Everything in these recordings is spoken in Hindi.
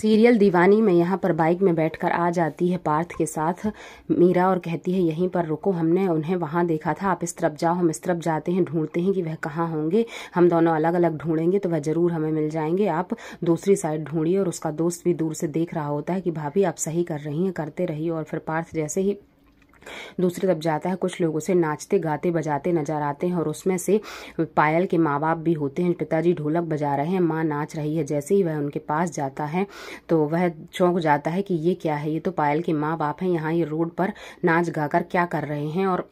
सीरियल दीवानी में यहाँ पर बाइक में बैठकर आ जाती है पार्थ के साथ मीरा और कहती है यहीं पर रुको हमने उन्हें वहाँ देखा था आप इस तरफ जाओ हम इस तरफ जाते हैं ढूंढते हैं कि वह कहाँ होंगे हम दोनों अलग अलग ढूंढेंगे तो वह ज़रूर हमें मिल जाएंगे आप दूसरी साइड ढूंढिए और उसका दोस्त भी दूर से देख रहा होता है कि भाभी आप सही कर रही हैं करते रहिए और फिर पार्थ जैसे ही दूसरी तरफ जाता है कुछ लोग उसे नाचते गाते बजाते नजर आते हैं और उसमें से पायल के माँ बाप भी होते हैं पिताजी ढोलक बजा रहे हैं माँ नाच रही है जैसे ही वह उनके पास जाता है तो वह चौंक जाता है कि ये क्या है ये तो पायल के माँ बाप हैं यहाँ ये रोड पर नाच गाकर क्या कर रहे हैं और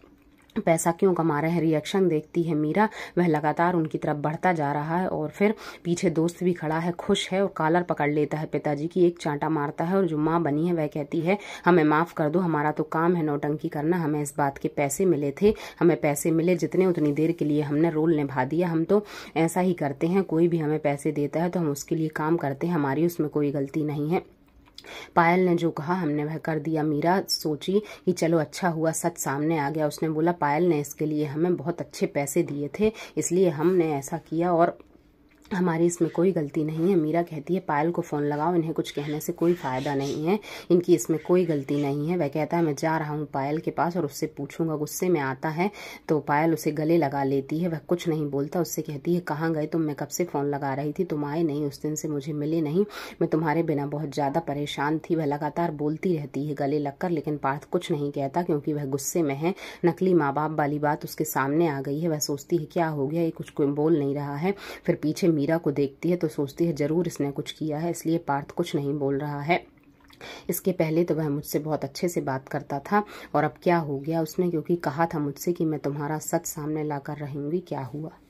पैसा क्यों कमा रहे हैं रिएक्शन देखती है मीरा वह लगातार उनकी तरफ बढ़ता जा रहा है और फिर पीछे दोस्त भी खड़ा है खुश है और कालर पकड़ लेता है पिताजी की एक चांटा मारता है और जो माँ बनी है वह कहती है हमें माफ़ कर दो हमारा तो काम है नोटंकी करना हमें इस बात के पैसे मिले थे हमें पैसे मिले जितने उतनी देर के लिए हमने रोल निभा दिया हम तो ऐसा ही करते हैं कोई भी हमें पैसे देता है तो हम उसके लिए काम करते हैं हमारी उसमें कोई गलती नहीं है पायल ने जो कहा हमने वह कर दिया मीरा सोची कि चलो अच्छा हुआ सच सामने आ गया उसने बोला पायल ने इसके लिए हमें बहुत अच्छे पैसे दिए थे इसलिए हमने ऐसा किया और हमारी इसमें कोई गलती नहीं है मीरा कहती है पायल को फ़ोन लगाओ इन्हें कुछ कहने से कोई फ़ायदा नहीं है इनकी इसमें कोई गलती नहीं है वह कहता है मैं जा रहा हूँ पायल के पास और उससे पूछूंगा गुस्से में आता है तो पायल उसे गले लगा लेती है वह कुछ नहीं बोलता उससे कहती है कहाँ गए तुम मैं कब से फ़ोन लगा रही थी तुम आए नहीं उस दिन से मुझे मिले नहीं मैं तुम्हारे बिना बहुत ज़्यादा परेशान थी वह लगातार बोलती रहती है गले लगकर लेकिन पार्थ कुछ नहीं कहता क्योंकि वह गुस्से में है नकली माँ बाप वाली बात उसके सामने आ गई है वह सोचती है क्या हो गया ये कुछ बोल नहीं रहा है फिर पीछे मीरा को देखती है तो सोचती है ज़रूर इसने कुछ किया है इसलिए पार्थ कुछ नहीं बोल रहा है इसके पहले तो वह मुझसे बहुत अच्छे से बात करता था और अब क्या हो गया उसने क्योंकि कहा था मुझसे कि मैं तुम्हारा सच सामने लाकर रहूंगी क्या हुआ